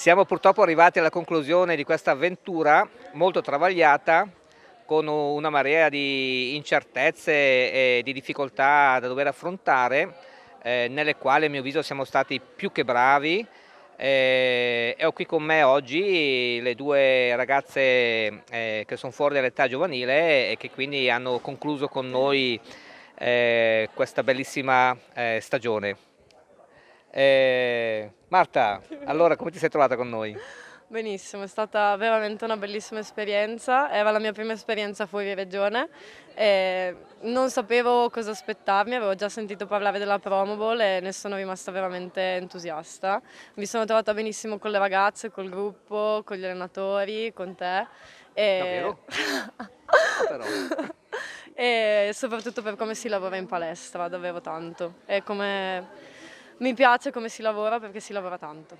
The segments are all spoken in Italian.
Siamo purtroppo arrivati alla conclusione di questa avventura molto travagliata con una marea di incertezze e di difficoltà da dover affrontare eh, nelle quali a mio avviso siamo stati più che bravi eh, e ho qui con me oggi le due ragazze eh, che sono fuori dall'età giovanile e che quindi hanno concluso con noi eh, questa bellissima eh, stagione. Eh, Marta, allora come ti sei trovata con noi? Benissimo, è stata veramente una bellissima esperienza, era la mia prima esperienza fuori regione, e non sapevo cosa aspettarmi, avevo già sentito parlare della Promo Bowl e ne sono rimasta veramente entusiasta. Mi sono trovata benissimo con le ragazze, col gruppo, con gli allenatori, con te. E... Davvero? e soprattutto per come si lavora in palestra, davvero tanto. E come mi piace come si lavora perché si lavora tanto.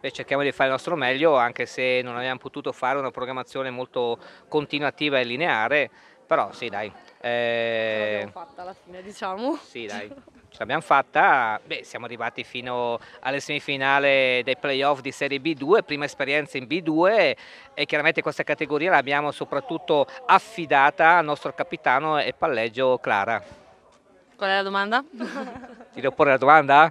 Beh, cerchiamo di fare il nostro meglio anche se non abbiamo potuto fare una programmazione molto continuativa e lineare, però sì dai. Eh... l'abbiamo fatta alla fine diciamo. Sì dai, ce l'abbiamo fatta, Beh, siamo arrivati fino alle semifinali dei playoff di Serie B2, prima esperienza in B2 e chiaramente questa categoria l'abbiamo soprattutto affidata al nostro capitano e palleggio Clara. Qual è la domanda? ti devo porre la domanda?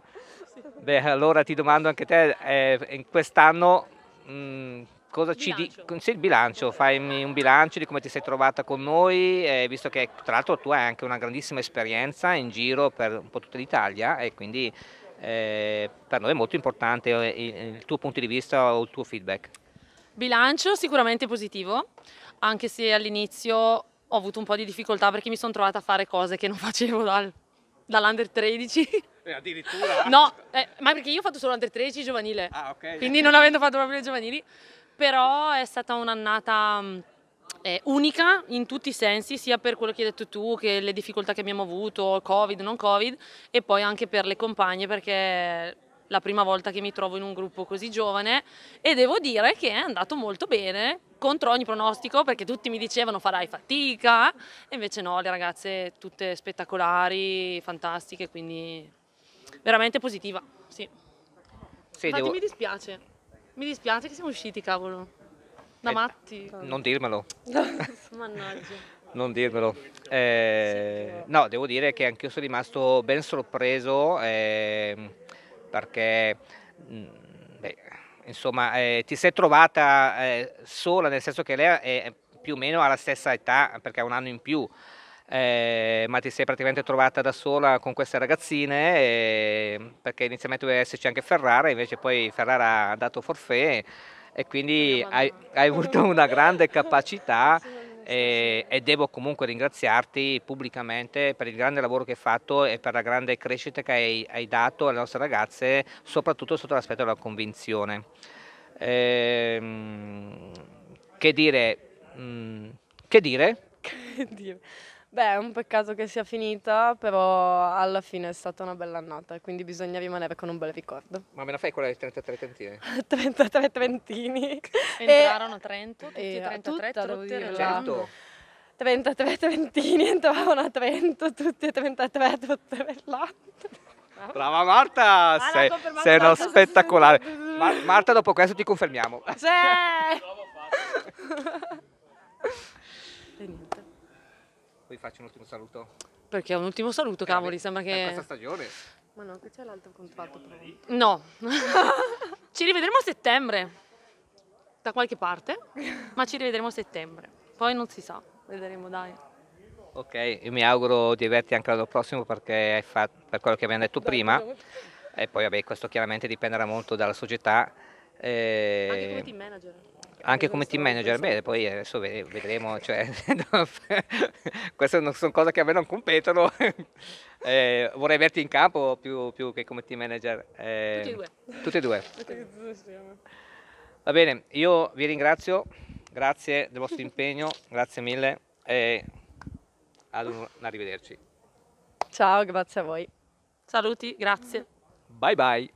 Sì. Beh, allora ti domando anche te, eh, in quest'anno mh, mm, cosa bilancio. ci dici? il bilancio, fai un bilancio di come ti sei trovata con noi, eh, visto che tra l'altro tu hai anche una grandissima esperienza in giro per un po' tutta l'Italia e quindi eh, per noi è molto importante eh, il, il tuo punto di vista o il tuo feedback. Bilancio sicuramente positivo, anche se all'inizio ho avuto un po' di difficoltà perché mi sono trovata a fare cose che non facevo dal, dall'under 13. Eh, addirittura? No, eh, ma perché io ho fatto solo under 13 giovanile, ah, ok. quindi non avendo fatto proprio le giovanili, però è stata un'annata eh, unica in tutti i sensi, sia per quello che hai detto tu, che le difficoltà che abbiamo avuto, covid, non covid, e poi anche per le compagne perché la prima volta che mi trovo in un gruppo così giovane e devo dire che è andato molto bene contro ogni pronostico perché tutti mi dicevano farai fatica e invece no, le ragazze tutte spettacolari, fantastiche, quindi veramente positiva, sì. sì Infatti devo... mi dispiace, mi dispiace che siamo usciti, cavolo. Da eh, matti. Non dirmelo. Mannaggia. Non dirmelo. Eh, no, devo dire che anch'io sono rimasto ben sorpreso eh, perché... Mh, mm, beh, insomma, eh, ti sei trovata eh, sola, nel senso che lei è più o meno alla stessa età, perché ha un anno in più, eh, ma ti sei praticamente trovata da sola con queste ragazzine, ehm, perché inizialmente doveva esserci anche Ferrara, invece poi Ferrara ha dato forfè e quindi hai, hai avuto una grande capacità e, eh, e, devo comunque ringraziarti pubblicamente per il grande lavoro che hai fatto e per la grande crescita che hai, hai dato alle nostre ragazze, soprattutto sotto l'aspetto della convinzione. Ehm, che dire? Mm, che dire? Che dire? Beh, è un peccato che sia finita, però alla fine è stata una bella annata, quindi bisogna rimanere con un bel ricordo. Ma me la fai quella dei 33 trentini? 33 trentini. Entrarono a Trento, eh, tutti e 33 trentini. 33 trentini entravano a Trento, tutti e 33 trotterellanti. Brava Marta, ah, sei, sei uno spettacolare. Marta, dopo questo ti confermiamo. Sì! poi faccio un ultimo saluto. Perché un ultimo saluto, eh, cavoli, eh, sembra che... È questa stagione. Ma no, che c'è l'altro contratto. No. ci rivedremo a settembre, da qualche parte, ma ci rivedremo a settembre. Poi non si sa, vedremo, dai. Ok, io mi auguro di averti anche l'anno prossimo perché hai fatto, per quello che abbiamo detto prima. E poi vabbè, questo chiaramente dipenderà molto dalla società. Eh... Anche come eh, team manager anche come team manager, bene, poi adesso vedremo, cioè, queste non sono cose che a me non competono, eh, vorrei averti in campo più, più che come team manager. Eh, tutti e due. Tutti e due. Va bene, io vi ringrazio, grazie del vostro impegno, grazie mille e ad un arrivederci. Ciao, grazie a voi. Saluti, grazie. Bye bye.